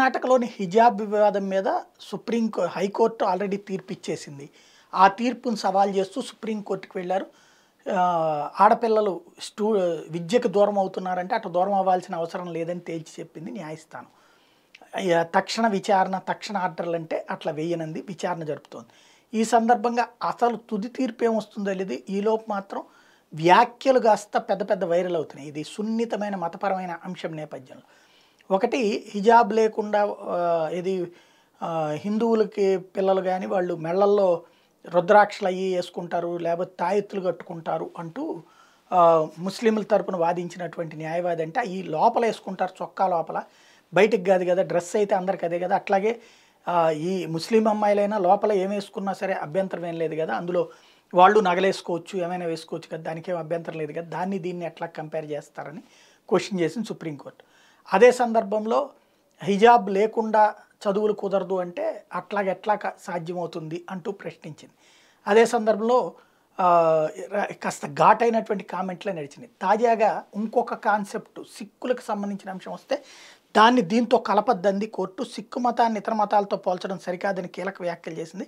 కర్ణాటకలోని హిజాబ్ వివాదం మీద సుప్రీం హైకోర్టు ఆల్రెడీ తీర్పు ఇచ్చేసింది ఆ తీర్పును సవాల్ చేస్తూ సుప్రీంకోర్టుకు వెళ్ళారు ఆడపిల్లలు స్టూ విద్యకు దూరం అవుతున్నారంటే అటు దూరం అవ్వాల్సిన అవసరం లేదని తేల్చి చెప్పింది న్యాయస్థానం తక్షణ విచారణ తక్షణ ఆర్డర్లు అంటే అట్లా వేయనంది విచారణ జరుపుతోంది ఈ సందర్భంగా అసలు తుది తీర్పు ఏమొస్తుందో లేదు ఈలోపు మాత్రం వ్యాఖ్యలు కాస్త పెద్ద పెద్ద వైరల్ అవుతున్నాయి ఇది సున్నితమైన మతపరమైన అంశం నేపథ్యంలో ఒకటి హిజాబ్ లేకుండా ఇది హిందువులకి పిల్లలు కానీ వాళ్ళు మెళ్ళల్లో రుద్రాక్షలు అయ్యి వేసుకుంటారు లేకపోతే తాయెత్తులు కట్టుకుంటారు అంటూ ముస్లింల తరపున వాదించినటువంటి న్యాయవాది అంటే ఈ లోపల వేసుకుంటారు చొక్కా లోపల బయటికి కాదు కదా డ్రెస్ అయితే అందరికి అదే కదా అట్లాగే ఈ ముస్లిం అమ్మాయిలైనా లోపల ఏం వేసుకున్నా సరే అభ్యంతరం ఏం లేదు కదా అందులో వాళ్ళు నగలేసుకోవచ్చు ఏమైనా వేసుకోవచ్చు కదా దానికేం అభ్యంతరం లేదు కదా దాన్ని దీన్ని ఎట్లా కంపేర్ చేస్తారని క్వశ్చన్ చేసింది సుప్రీంకోర్టు అదే సందర్భంలో హిజాబ్ లేకుండా చదువులు కుదరదు అంటే అట్లాగెట్లా సాధ్యమవుతుంది అంటూ ప్రశ్నించింది అదే సందర్భంలో కాస్త ఘాటైనటువంటి కామెంట్లే నడిచినాయి తాజాగా ఇంకొక కాన్సెప్ట్ సిక్కులకు సంబంధించిన అంశం వస్తే దాన్ని దీంతో కలపద్దంది కోర్టు సిక్కు మతాన్ని ఇతర మతాలతో పోల్చడం సరికాదని కీలక వ్యాఖ్యలు చేసింది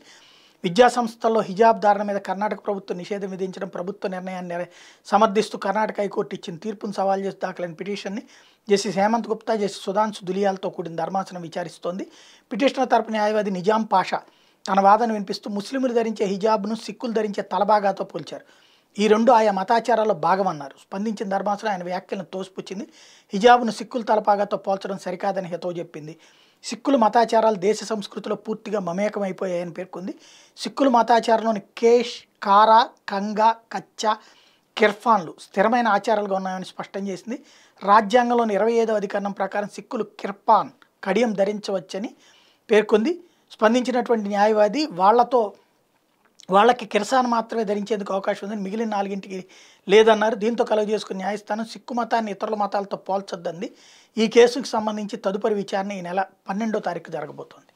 విద్యాసంస్థల్లో హిజాబ్ ధారణ మీద కర్ణాటక ప్రభుత్వం నిషేధం విధించడం ప్రభుత్వ నిర్ణయాన్ని సమర్థిస్తూ కర్ణాటక హైకోర్టు ఇచ్చిన తీర్పును సవాల్ చేసి దాఖలైన పిటిషన్ని జస్టిస్ హేమంత్ గుప్తా జస్టిస్ సుధాంశు దులియాలతో కూడిన ధర్మాసనం విచారిస్తోంది పిటిషనర్ తరపు న్యాయవాది నిజాం పాషా తన వాదన వినిపిస్తూ ముస్లింలు ధరించే హిజాబ్ను సిక్కులు ధరించే తలబాగాతో పోల్చారు ఈ రెండు ఆయా మతాచారాల్లో భాగమన్నారు స్పందించిన ధర్మాసనం ఆయన వ్యాఖ్యలను తోసిపుచ్చింది హిజాబ్ను సిక్కుల తలపాగాతో పోల్చడం సరికాదని హితవు చెప్పింది సిక్కులు మతాచారాలు దేశ సంస్కృతిలో పూర్తిగా మమేకమైపోయాయని పేర్కొంది సిక్కులు మతాచారంలోని కేష్ కారా కంగా కచ్చా కిర్ఫాన్లు స్థిరమైన ఆచారాలుగా ఉన్నాయని స్పష్టం చేసింది రాజ్యాంగంలోని ఇరవై ఐదో అధికరణం ప్రకారం సిక్కులు కిర్పాన్ కడియం ధరించవచ్చని పేర్కొంది స్పందించినటువంటి న్యాయవాది వాళ్లతో వాళ్ళకి కిరసాన్ మాత్రమే ధరించేందుకు అవకాశం ఉందని మిగిలిన నాలుగింటికి లేదన్నారు దీంతో కలుగు చేసుకున్న న్యాయస్థానం సిక్కు మతాన్ని ఇతరుల మతాలతో పోల్చొద్దంది ఈ కేసుకు సంబంధించి తదుపరి విచారణ ఈ నెల పన్నెండో తారీఖు జరగబోతోంది